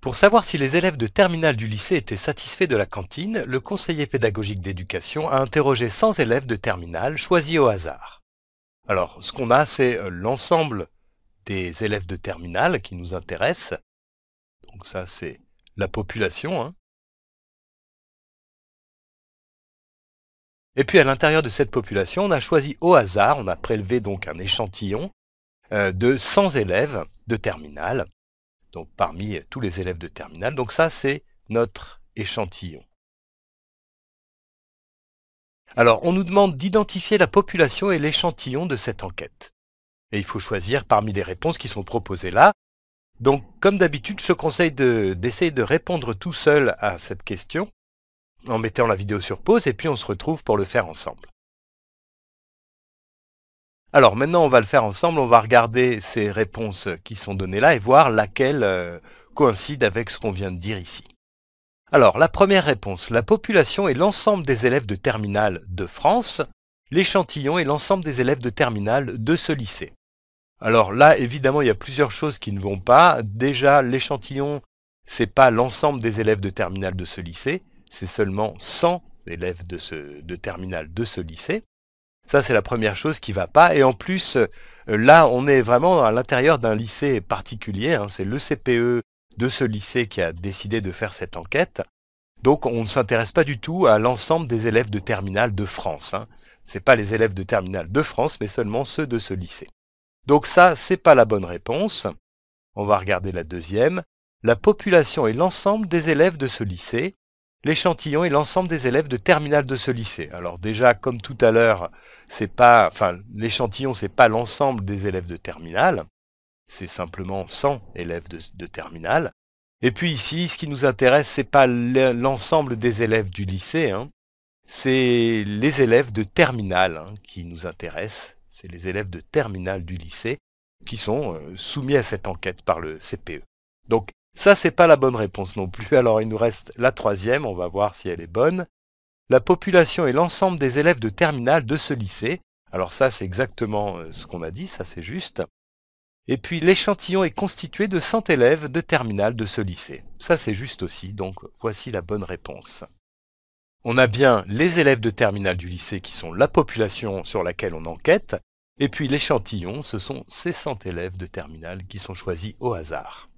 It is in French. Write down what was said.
Pour savoir si les élèves de terminale du lycée étaient satisfaits de la cantine, le conseiller pédagogique d'éducation a interrogé 100 élèves de terminale choisis au hasard. Alors, ce qu'on a, c'est euh, l'ensemble des élèves de terminale qui nous intéressent. Donc ça, c'est la population. Hein. Et puis à l'intérieur de cette population, on a choisi au hasard, on a prélevé donc un échantillon euh, de 100 élèves de terminale donc parmi tous les élèves de terminale. Donc ça, c'est notre échantillon. Alors, on nous demande d'identifier la population et l'échantillon de cette enquête. Et il faut choisir parmi les réponses qui sont proposées là. Donc, comme d'habitude, je te conseille d'essayer de répondre tout seul à cette question en mettant la vidéo sur pause et puis on se retrouve pour le faire ensemble. Alors maintenant, on va le faire ensemble. On va regarder ces réponses qui sont données là et voir laquelle euh, coïncide avec ce qu'on vient de dire ici. Alors, la première réponse, la population est l'ensemble des élèves de terminale de France, l'échantillon est l'ensemble des élèves de terminale de ce lycée. Alors là, évidemment, il y a plusieurs choses qui ne vont pas. Déjà, l'échantillon, c'est pas l'ensemble des élèves de terminale de ce lycée, c'est seulement 100 élèves de, terminal de terminale de ce lycée. Ça, c'est la première chose qui va pas. Et en plus, euh, là, on est vraiment à l'intérieur d'un lycée particulier. Hein. C'est le CPE de ce lycée qui a décidé de faire cette enquête. Donc, on ne s'intéresse pas du tout à l'ensemble des élèves de terminale de France. Hein. Ce n'est pas les élèves de terminale de France, mais seulement ceux de ce lycée. Donc ça, c'est pas la bonne réponse. On va regarder la deuxième. La population et l'ensemble des élèves de ce lycée l'échantillon est l'ensemble des élèves de terminale de ce lycée. Alors déjà, comme tout à l'heure, c'est pas, enfin, l'échantillon, c'est pas l'ensemble des élèves de terminale, c'est simplement 100 élèves de, terminale. Et puis ici, ce qui nous intéresse, c'est pas l'ensemble des élèves du lycée, hein. c'est les élèves de terminale hein, qui nous intéressent, c'est les élèves de terminale du lycée qui sont euh, soumis à cette enquête par le CPE. Donc ça, c'est pas la bonne réponse non plus. Alors, il nous reste la troisième, on va voir si elle est bonne. La population est l'ensemble des élèves de terminale de ce lycée. Alors ça, c'est exactement euh, ce qu'on a dit, ça c'est juste. Et puis l'échantillon est constitué de 100 élèves de terminale de ce lycée. Ça c'est juste aussi, donc voici la bonne réponse. On a bien les élèves de terminale du lycée qui sont la population sur laquelle on enquête, et puis l'échantillon, ce sont ces 100 élèves de terminale qui sont choisis au hasard.